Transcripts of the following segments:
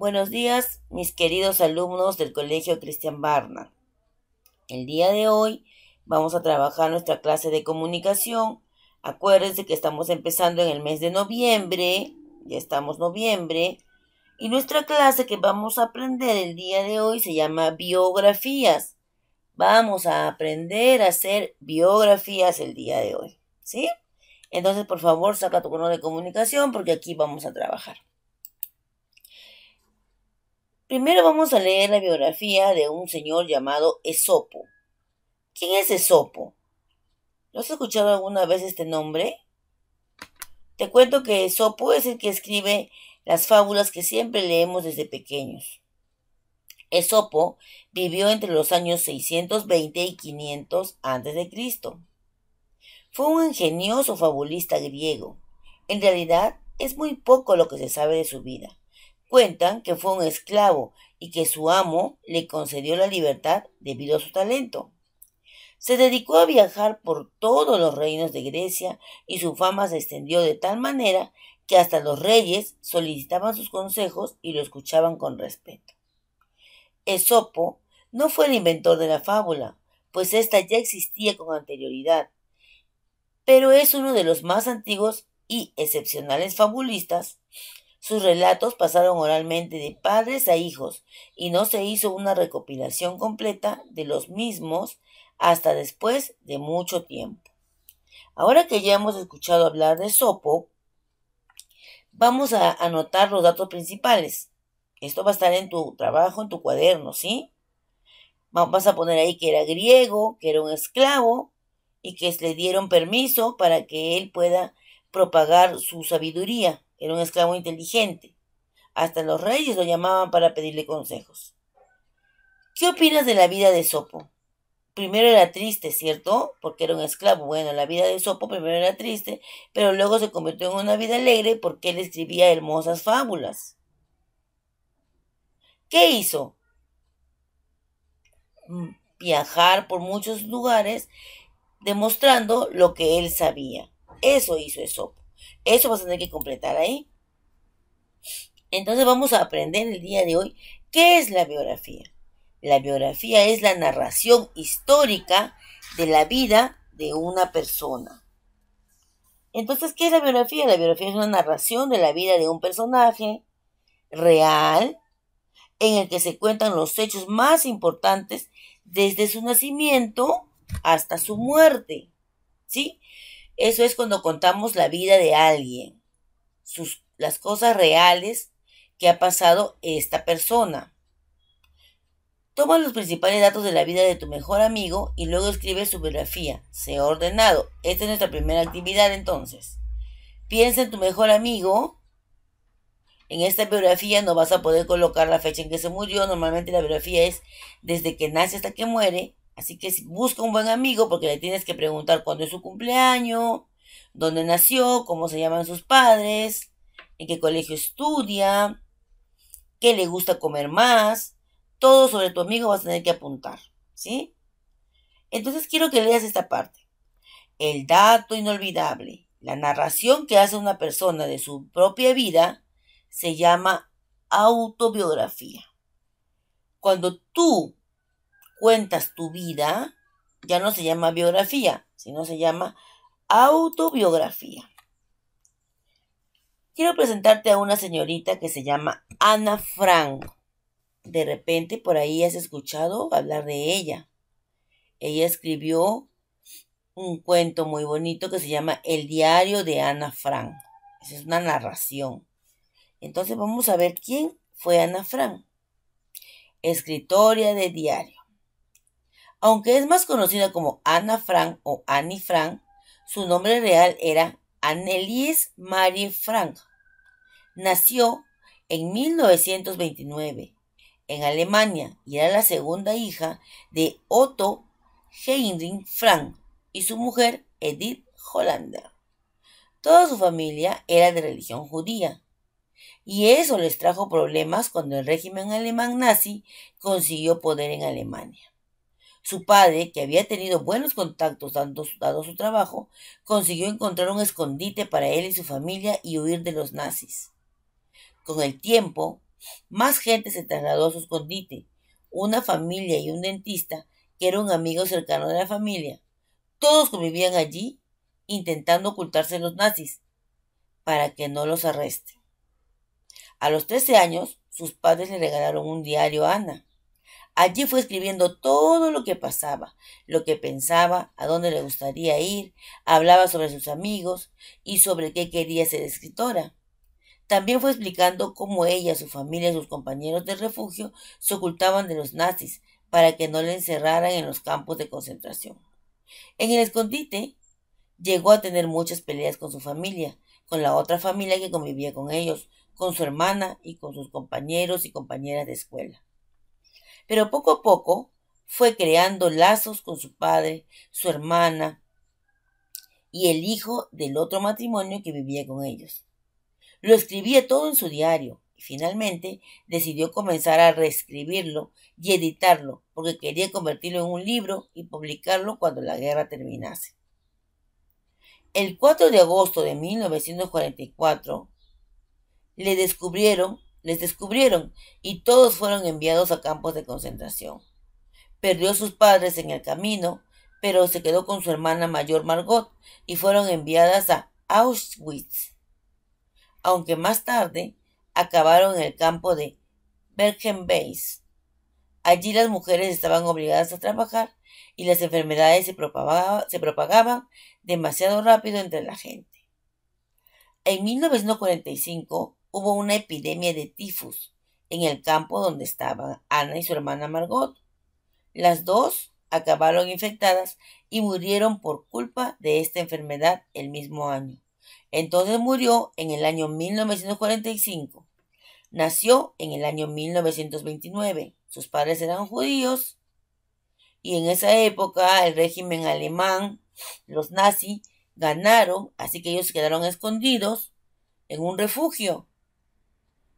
Buenos días, mis queridos alumnos del Colegio Cristian Barna. El día de hoy vamos a trabajar nuestra clase de comunicación. Acuérdense que estamos empezando en el mes de noviembre, ya estamos noviembre, y nuestra clase que vamos a aprender el día de hoy se llama biografías. Vamos a aprender a hacer biografías el día de hoy, ¿sí? Entonces, por favor, saca tu cono de comunicación porque aquí vamos a trabajar. Primero vamos a leer la biografía de un señor llamado Esopo. ¿Quién es Esopo? ¿No has escuchado alguna vez este nombre? Te cuento que Esopo es el que escribe las fábulas que siempre leemos desde pequeños. Esopo vivió entre los años 620 y 500 a.C. Fue un ingenioso fabulista griego. En realidad, es muy poco lo que se sabe de su vida. Cuentan que fue un esclavo y que su amo le concedió la libertad debido a su talento. Se dedicó a viajar por todos los reinos de Grecia y su fama se extendió de tal manera que hasta los reyes solicitaban sus consejos y lo escuchaban con respeto. Esopo no fue el inventor de la fábula, pues ésta ya existía con anterioridad, pero es uno de los más antiguos y excepcionales fabulistas sus relatos pasaron oralmente de padres a hijos y no se hizo una recopilación completa de los mismos hasta después de mucho tiempo. Ahora que ya hemos escuchado hablar de Sopo, vamos a anotar los datos principales. Esto va a estar en tu trabajo, en tu cuaderno, ¿sí? Vas a poner ahí que era griego, que era un esclavo y que le dieron permiso para que él pueda propagar su sabiduría. Era un esclavo inteligente. Hasta los reyes lo llamaban para pedirle consejos. ¿Qué opinas de la vida de Sopo? Primero era triste, ¿cierto? Porque era un esclavo. Bueno, la vida de Sopo primero era triste, pero luego se convirtió en una vida alegre porque él escribía hermosas fábulas. ¿Qué hizo? Mm, viajar por muchos lugares demostrando lo que él sabía. Eso hizo Esopo. Eso vas a tener que completar ahí. Entonces vamos a aprender el día de hoy qué es la biografía. La biografía es la narración histórica de la vida de una persona. Entonces, ¿qué es la biografía? La biografía es una narración de la vida de un personaje real en el que se cuentan los hechos más importantes desde su nacimiento hasta su muerte. ¿Sí? Eso es cuando contamos la vida de alguien, sus, las cosas reales que ha pasado esta persona. Toma los principales datos de la vida de tu mejor amigo y luego escribe su biografía. Se ha ordenado. Esta es nuestra primera actividad entonces. Piensa en tu mejor amigo. En esta biografía no vas a poder colocar la fecha en que se murió. Normalmente la biografía es desde que nace hasta que muere. Así que busca un buen amigo porque le tienes que preguntar cuándo es su cumpleaños, dónde nació, cómo se llaman sus padres, en qué colegio estudia, qué le gusta comer más. Todo sobre tu amigo vas a tener que apuntar, ¿sí? Entonces quiero que leas esta parte. El dato inolvidable, la narración que hace una persona de su propia vida, se llama autobiografía. Cuando tú cuentas tu vida, ya no se llama biografía, sino se llama autobiografía. Quiero presentarte a una señorita que se llama Ana Frank. De repente por ahí has escuchado hablar de ella. Ella escribió un cuento muy bonito que se llama El diario de Ana Frank. Es una narración. Entonces vamos a ver quién fue Ana Frank. Escritoria de diario. Aunque es más conocida como Anna Frank o Annie Frank, su nombre real era Annelies Marie Frank. Nació en 1929 en Alemania y era la segunda hija de Otto Heinrich Frank y su mujer Edith Hollander. Toda su familia era de religión judía y eso les trajo problemas cuando el régimen alemán nazi consiguió poder en Alemania. Su padre, que había tenido buenos contactos dado su trabajo, consiguió encontrar un escondite para él y su familia y huir de los nazis. Con el tiempo, más gente se trasladó a su escondite, una familia y un dentista que era un amigo cercano de la familia. Todos convivían allí intentando ocultarse los nazis para que no los arresten. A los 13 años, sus padres le regalaron un diario a Ana. Allí fue escribiendo todo lo que pasaba, lo que pensaba, a dónde le gustaría ir, hablaba sobre sus amigos y sobre qué quería ser escritora. También fue explicando cómo ella, su familia y sus compañeros de refugio se ocultaban de los nazis para que no le encerraran en los campos de concentración. En el escondite llegó a tener muchas peleas con su familia, con la otra familia que convivía con ellos, con su hermana y con sus compañeros y compañeras de escuela pero poco a poco fue creando lazos con su padre, su hermana y el hijo del otro matrimonio que vivía con ellos. Lo escribía todo en su diario y finalmente decidió comenzar a reescribirlo y editarlo porque quería convertirlo en un libro y publicarlo cuando la guerra terminase. El 4 de agosto de 1944 le descubrieron les descubrieron y todos fueron enviados a campos de concentración. Perdió a sus padres en el camino, pero se quedó con su hermana mayor Margot y fueron enviadas a Auschwitz. Aunque más tarde acabaron en el campo de Bergen-Belsen. Allí las mujeres estaban obligadas a trabajar y las enfermedades se, se propagaban demasiado rápido entre la gente. En 1945, hubo una epidemia de tifus en el campo donde estaban Ana y su hermana Margot. Las dos acabaron infectadas y murieron por culpa de esta enfermedad el mismo año. Entonces murió en el año 1945. Nació en el año 1929. Sus padres eran judíos y en esa época el régimen alemán, los nazis, ganaron, así que ellos quedaron escondidos en un refugio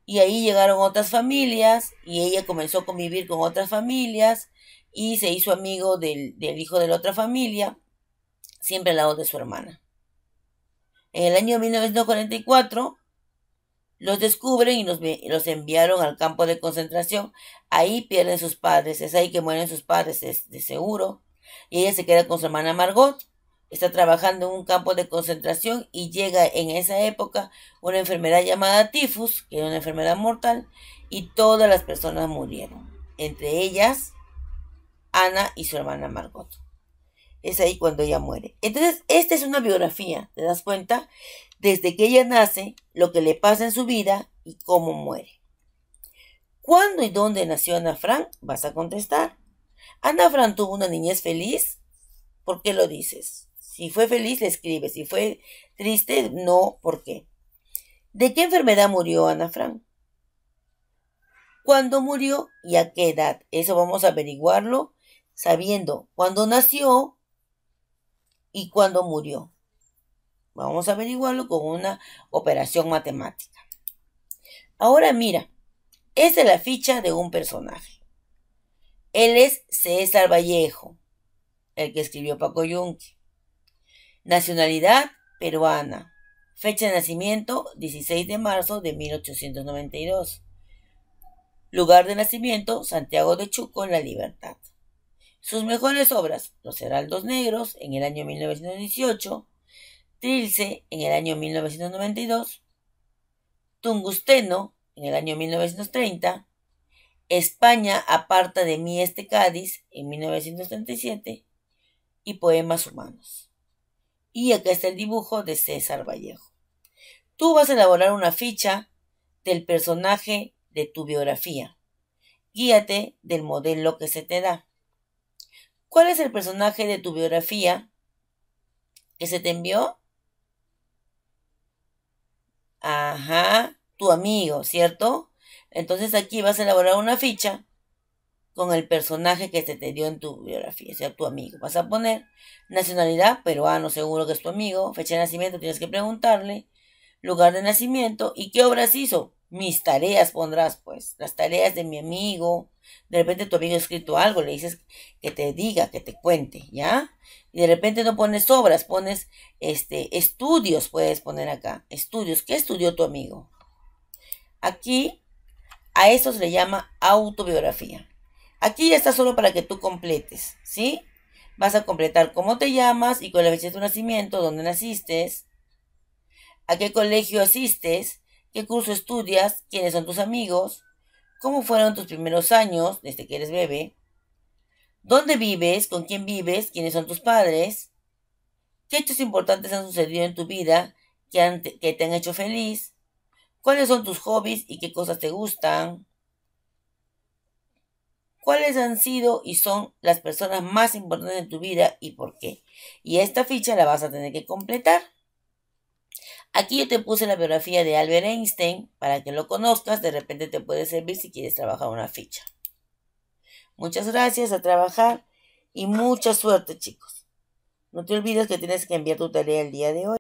y ahí llegaron otras familias y ella comenzó a convivir con otras familias y se hizo amigo del, hijo de la otra familia, siempre al lado de su hermana. En el año 1944 los descubren y los, los, enviaron al campo de concentración. Ahí pierden sus padres, es ahí que mueren sus padres, es de seguro. Y ella se queda con su hermana Margot está trabajando en un campo de concentración y llega en esa época una enfermedad llamada tifus, que es una enfermedad mortal, y todas las personas murieron, entre ellas Ana y su hermana Margot. Es ahí cuando ella muere. Entonces, esta es una biografía, ¿te das cuenta? Desde que ella nace, lo que le pasa en su vida y cómo muere. ¿Cuándo y dónde nació Ana Frank? Vas a contestar. Ana Frank tuvo una niñez feliz. ¿Por qué lo dices? Si fue feliz, le escribe. Si fue triste, no. ¿Por qué? ¿De qué enfermedad murió Ana Frank? ¿Cuándo murió y a qué edad? Eso vamos a averiguarlo sabiendo cuándo nació y cuándo murió. Vamos a averiguarlo con una operación matemática. Ahora mira, esta es la ficha de un personaje. Él es César Vallejo, el que escribió Paco Yunque. Nacionalidad peruana. Fecha de nacimiento 16 de marzo de 1892. Lugar de nacimiento Santiago de Chuco en la Libertad. Sus mejores obras, Los Heraldos Negros en el año 1918, Trilce en el año 1992, Tungusteno en el año 1930, España aparta de mí este Cádiz en 1937 y Poemas Humanos. Y acá está el dibujo de César Vallejo. Tú vas a elaborar una ficha del personaje de tu biografía. Guíate del modelo que se te da. ¿Cuál es el personaje de tu biografía que se te envió? Ajá, tu amigo, ¿cierto? Entonces aquí vas a elaborar una ficha con el personaje que se te dio en tu biografía, sea tu amigo. Vas a poner nacionalidad, peruano, seguro que es tu amigo, fecha de nacimiento, tienes que preguntarle, lugar de nacimiento y qué obras hizo. Mis tareas pondrás, pues, las tareas de mi amigo. De repente tu amigo ha escrito algo, le dices que te diga, que te cuente, ¿ya? Y de repente no pones obras, pones este, estudios, puedes poner acá, estudios. ¿Qué estudió tu amigo? Aquí a eso se le llama autobiografía. Aquí ya está solo para que tú completes, ¿sí? Vas a completar cómo te llamas y con la fecha de tu nacimiento, dónde naciste, a qué colegio asistes, qué curso estudias, quiénes son tus amigos, cómo fueron tus primeros años desde que eres bebé, dónde vives, con quién vives, quiénes son tus padres, qué hechos importantes han sucedido en tu vida que te han hecho feliz, cuáles son tus hobbies y qué cosas te gustan, cuáles han sido y son las personas más importantes en tu vida y por qué. Y esta ficha la vas a tener que completar. Aquí yo te puse la biografía de Albert Einstein para que lo conozcas, de repente te puede servir si quieres trabajar una ficha. Muchas gracias a trabajar y mucha suerte chicos. No te olvides que tienes que enviar tu tarea el día de hoy.